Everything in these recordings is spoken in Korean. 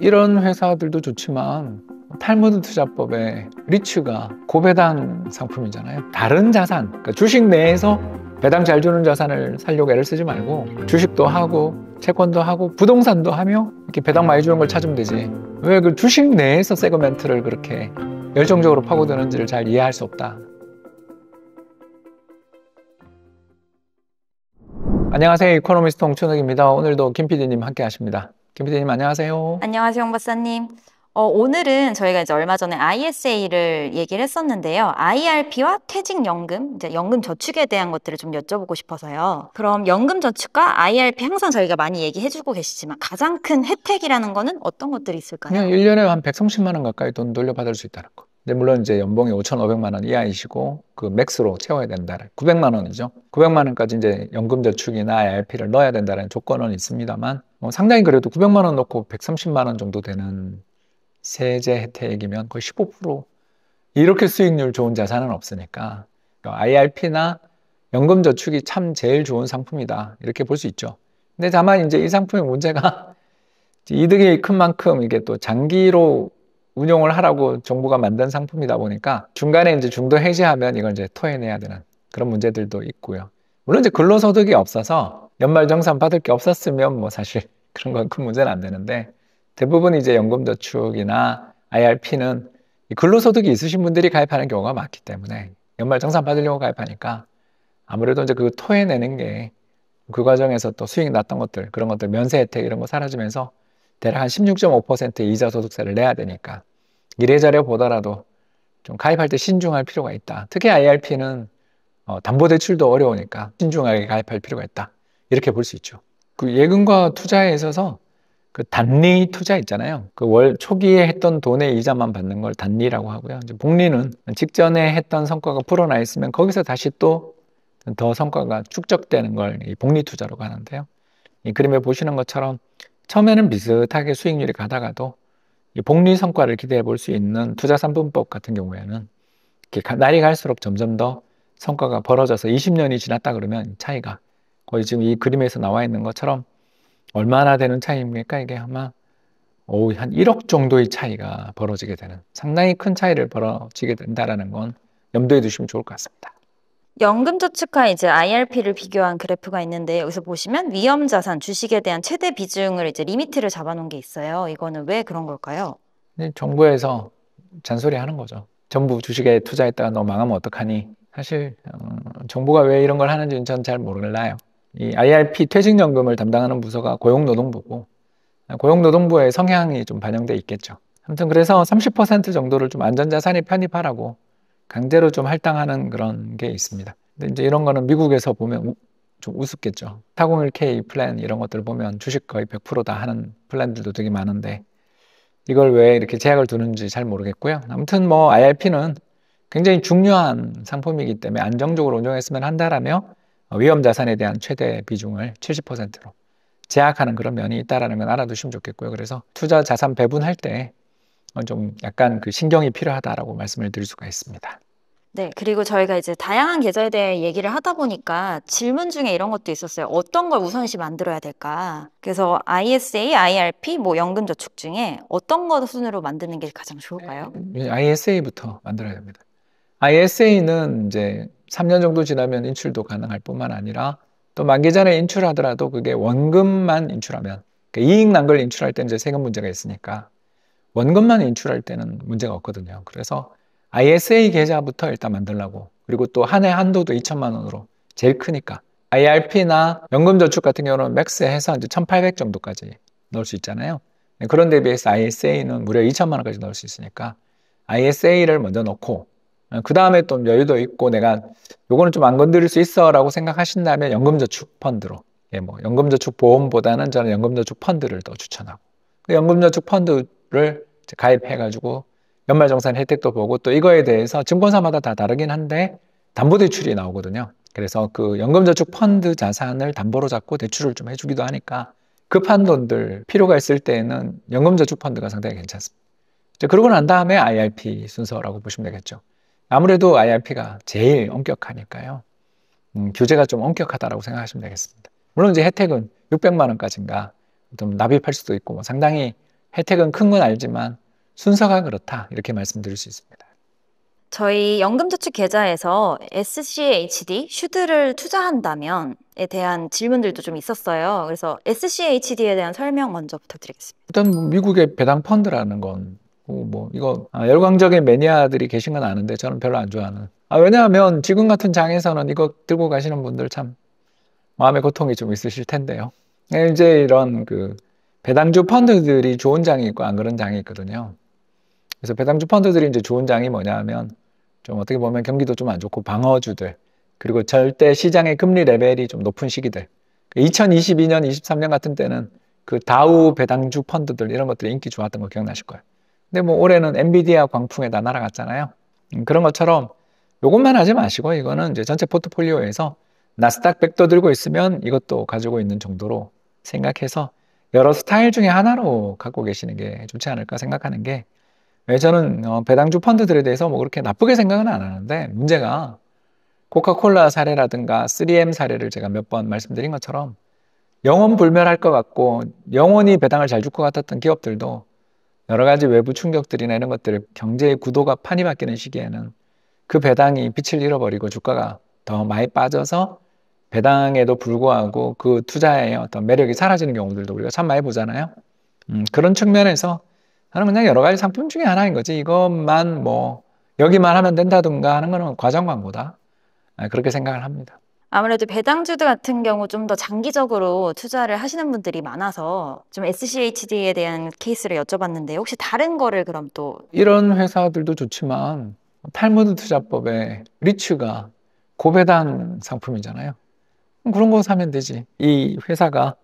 이런 회사들도 좋지만 탈무드 투자법의 리츠가 고배당 상품이잖아요. 다른 자산, 그러니까 주식 내에서 배당 잘 주는 자산을 살려고 애를 쓰지 말고 주식도 하고 채권도 하고 부동산도 하며 이렇게 배당 많이 주는 걸 찾으면 되지. 왜 그 주식 내에서 세그멘트를 그렇게 열정적으로 파고드는지를 잘 이해할 수 없다. 안녕하세요. 이코노미스트 홍춘욱입니다. 오늘도 김 PD님 함께 하십니다. 김비대님 안녕하세요. 안녕하세요, 홍 박사님. 어, 오늘은 저희가 이제 얼마 전에 ISA를 얘기를 했었는데요. IRP와 퇴직연금, 이제 연금 저축에 대한 것들을 좀 여쭤보고 싶어서요. 그럼 연금 저축과 IRP 항상 저희가 많이 얘기해주고 계시지만 가장 큰 혜택이라는 거는 어떤 것들이 있을까요? 그냥 1년에 한 130만 원 가까이 돈 돌려받을 수 있다는 거. 근데 물론 이제 연봉이 5,500만 원 이하이시고 그 맥스로 채워야 된다. 900만 원이죠. 900만 원까지 이제 연금 저축이나 IRP를 넣어야 된다는 조건은 있습니다만 뭐 상당히 그래도 900만 원 넣고 130만 원 정도 되는 세제 혜택이면 거의 15% 이렇게 수익률 좋은 자산은 없으니까 그러니까 IRP나 연금 저축이 참 제일 좋은 상품이다. 이렇게 볼 수 있죠. 근데 다만 이제 이 상품의 문제가 이득이 큰 만큼 이게 또 장기로 운용을 하라고 정부가 만든 상품이다 보니까 중간에 이제 중도 해지하면 이걸 이제 토해내야 되는 그런 문제들도 있고요. 물론 이제 근로소득이 없어서 연말정산 받을 게 없었으면 뭐 사실 그런 건 큰 문제는 안 되는데 대부분 이제 연금저축이나 IRP는 근로소득이 있으신 분들이 가입하는 경우가 많기 때문에 연말정산 받으려고 가입하니까 아무래도 이제 그 토해내는 게 그 과정에서 또 수익 났던 것들 그런 것들 면세 혜택 이런 거 사라지면서 대략 한16.5% 이자 소득세를 내야 되니까 이래저래 보더라도 좀 가입할 때 신중할 필요가 있다. 특히 IRP는 어, 담보대출도 어려우니까 신중하게 가입할 필요가 있다. 이렇게 볼 수 있죠. 그 예금과 투자에 있어서 그 단리 투자 있잖아요. 그 월 초기에 했던 돈의 이자만 받는 걸 단리라고 하고요. 이제 복리는 직전에 했던 성과가 풀어나 있으면 거기서 다시 또 더 성과가 축적되는 걸 복리 투자로가는데요이 그림에 보시는 것처럼 처음에는 비슷하게 수익률이 가다가도 복리 성과를 기대해 볼 수 있는 투자 삼분법 같은 경우에는 날이 갈수록 점점 더 성과가 벌어져서 20년이 지났다 그러면 차이가 거의 지금 이 그림에서 나와 있는 것처럼 얼마나 되는 차이입니까? 이게 아마 오우 한 1억 정도의 차이가 벌어지게 되는 상당히 큰 차이를 벌어지게 된다라는 건 염두에 두시면 좋을 것 같습니다. 연금저축과 이제 IRP를 비교한 그래프가 있는데 여기서 보시면 위험자산 주식에 대한 최대 비중을 이제 리미트를 잡아놓은 게 있어요. 이거는 왜 그런 걸까요? 네, 정부에서 잔소리 하는 거죠. 전부 주식에 투자했다가 너 망하면 어떡하니? 사실 어, 정부가 왜 이런 걸 하는지는 전잘 몰라요. 이 IRP 퇴직연금을 담당하는 부서가 고용노동부고 고용노동부의 성향이 좀 반영돼 있겠죠. 아무튼 그래서 30% 정도를 좀 안전자산에 편입하라고 강제로 좀 할당하는 그런 게 있습니다. 근데 이제 이런 거는 미국에서 보면 좀 우습겠죠. 401k 플랜 이런 것들 을 보면 주식 거의 100%다 하는 플랜들도 되게 많은데 이걸 왜 이렇게 제약을 두는지 잘 모르겠고요. 아무튼 뭐 IRP는 굉장히 중요한 상품이기 때문에 안정적으로 운영했으면 한다라며 위험 자산에 대한 최대 비중을 70%로 제약하는 그런 면이 있다라는 건 알아두시면 좋겠고요. 그래서 투자 자산 배분할 때 어, 좀 약간 그 신경이 필요하다라고 말씀을 드릴 수가 있습니다. 네, 그리고 저희가 이제 다양한 계절에 대해 얘기를 하다 보니까 질문 중에 이런 것도 있었어요. 어떤 걸 우선시 만들어야 될까? 그래서 ISA, IRP, 뭐 연금저축 중에 어떤 것 순으로 만드는 게 가장 좋을까요? 예, ISA부터 만들어야 됩니다. ISA는 이제 3년 정도 지나면 인출도 가능할 뿐만 아니라 또 만기 전에 인출하더라도 그게 원금만 인출하면 그러니까 이익 난 걸 인출할 때 이제 세금 문제가 있으니까 원금만 인출할 때는 문제가 없거든요. 그래서 ISA 계좌부터 일단 만들라고 그리고 또 한해 한도도 2천만 원으로 제일 크니까 IRP나 연금저축 같은 경우는 맥스 해서 이제 1,800 정도까지 넣을 수 있잖아요. 네, 그런 데 비해서 ISA는 무려 2천만 원까지 넣을 수 있으니까 ISA를 먼저 넣고 어, 그 다음에 또 여유도 있고 내가 요거는 좀 안 건드릴 수 있어라고 생각하신다면 연금저축 펀드로 예, 뭐 연금저축 보험보다는 저는 연금저축 펀드를 더 추천하고 그 연금저축 펀드 를 가입해가지고 연말정산 혜택도 보고 또 이거에 대해서 증권사마다 다 다르긴 한데 담보대출이 나오거든요. 그래서 그 연금저축 펀드 자산을 담보로 잡고 대출을 좀 해주기도 하니까 급한 그 돈들 필요가 있을 때에는 연금저축 펀드가 상당히 괜찮습니다. 그러고 난 다음에 IRP 순서라고 보시면 되겠죠. 아무래도 IRP가 제일 엄격하니까요. 음, 규제가 좀 엄격하다라고 생각하시면 되겠습니다. 물론 이제 혜택은 600만 원까지인가 좀 납입할 수도 있고 뭐 상당히 혜택은 큰 건 알지만 순서가 그렇다. 이렇게 말씀드릴 수 있습니다. 저희 연금저축 계좌에서 SCHD, 슈드를 투자한다면에 대한 질문들도 좀 있었어요. 그래서 SCHD에 대한 설명 먼저 부탁드리겠습니다. 일단 뭐 미국의 배당 펀드라는 건뭐 어, 이거 아, 열광적인 매니아들이 계신 건 아는데 저는 별로 안 좋아하는. 아, 왜냐하면 지금 같은 장에서는 이거 들고 가시는 분들 참 마음의 고통이 좀 있으실 텐데요. 네, 이제 이런 그 배당주 펀드들이 좋은 장이 있고 안 그런 장이 있거든요. 그래서 배당주 펀드들이 이제 좋은 장이 뭐냐 하면 좀 어떻게 보면 경기도 좀 안 좋고 방어주들 그리고 절대 시장의 금리 레벨이 좀 높은 시기들 2022년 23년 같은 때는 그 다우 배당주 펀드들 이런 것들이 인기 좋았던 거 기억나실 거예요. 근데 뭐 올해는 엔비디아 광풍에 다 날아갔잖아요. 음, 그런 것처럼 요것만 하지 마시고 이거는 이제 전체 포트폴리오에서 나스닥 백도 들고 있으면 이것도 가지고 있는 정도로 생각해서 여러 스타일 중에 하나로 갖고 계시는 게 좋지 않을까 생각하는 게 왜 저는 어, 배당주 펀드들에 대해서 뭐 그렇게 나쁘게 생각은 안 하는데 문제가 코카콜라 사례라든가 3M 사례를 제가 몇 번 말씀드린 것처럼 영원 불멸할 것 같고 영원히 배당을 잘 줄 것 같았던 기업들도 여러 가지 외부 충격들이나 이런 것들 을 경제의 구도가 판이 바뀌는 시기에는 그 배당이 빛을 잃어버리고 주가가 더 많이 빠져서 배당에도 불구하고 그 투자의 어떤 매력이 사라지는 경우들도 우리가 참 많이 보잖아요. 음, 그런 측면에서 나는 그냥 여러 가지 상품 중에 하나인 거지. 이것만 뭐 여기만 하면 된다든가 하는 거는 과장 광고다. 아, 그렇게 생각을 합니다. 아무래도 배당주들 같은 경우 좀 더 장기적으로 투자를 하시는 분들이 많아서 좀 SCHD에 대한 케이스를 여쭤봤는데 혹시 다른 거를 그럼 또 이런 회사들도 좋지만 탈무드 투자법의 리츠가 고배당 상품이잖아요. 그런 거 사면 되지. 이 회사가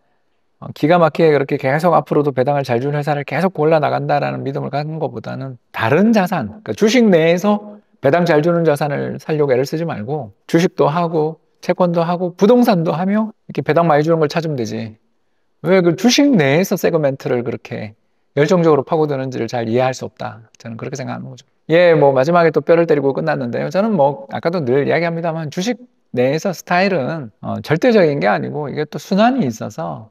어, 기가 막히게 그렇게 계속 앞으로도 배당을 잘 주는 회사를 계속 골라 나간다라는 믿음을 갖는 것보다는 다른 자산, 그러니까 주식 내에서 배당 잘 주는 자산을 살려고 애를 쓰지 말고 주식도 하고 채권도 하고 부동산도 하며 이렇게 배당 많이 주는 걸 찾으면 되지. 왜 그 주식 내에서 세그멘트를 그렇게 열정적으로 파고드는지를 잘 이해할 수 없다. 저는 그렇게 생각하는 거죠. 예, 뭐 마지막에 또 뼈를 때리고 끝났는데요. 저는 뭐 아까도 늘 이야기합니다만 주식 내에서 스타일은 어, 절대적인 게 아니고 이게 또 순환이 있어서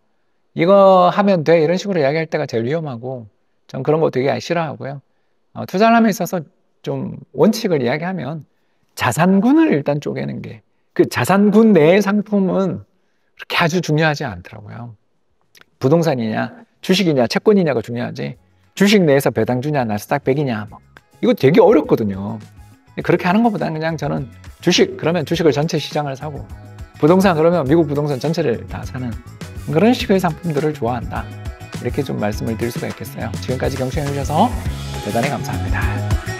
이거 하면 돼 이런 식으로 이야기할 때가 제일 위험하고 전 그런 거 되게 싫어하고요. 어, 투자 함에 있어서 좀 원칙을 이야기하면 자산군을 일단 쪼개는 게 그 자산군 내의 상품은 그렇게 아주 중요하지 않더라고요. 부동산이냐 주식이냐 채권이냐가 중요하지 주식 내에서 배당 주냐 나스닥 100이냐 뭐. 이거 되게 어렵거든요. 그렇게 하는 것보다는 그냥 저는 주식 그러면 주식을 전체 시장을 사고 부동산 그러면 미국 부동산 전체를 다 사는 그런 식의 상품들을 좋아한다. 이렇게 좀 말씀을 드릴 수가 있겠어요. 지금까지 경청해 주셔서 대단히 감사합니다.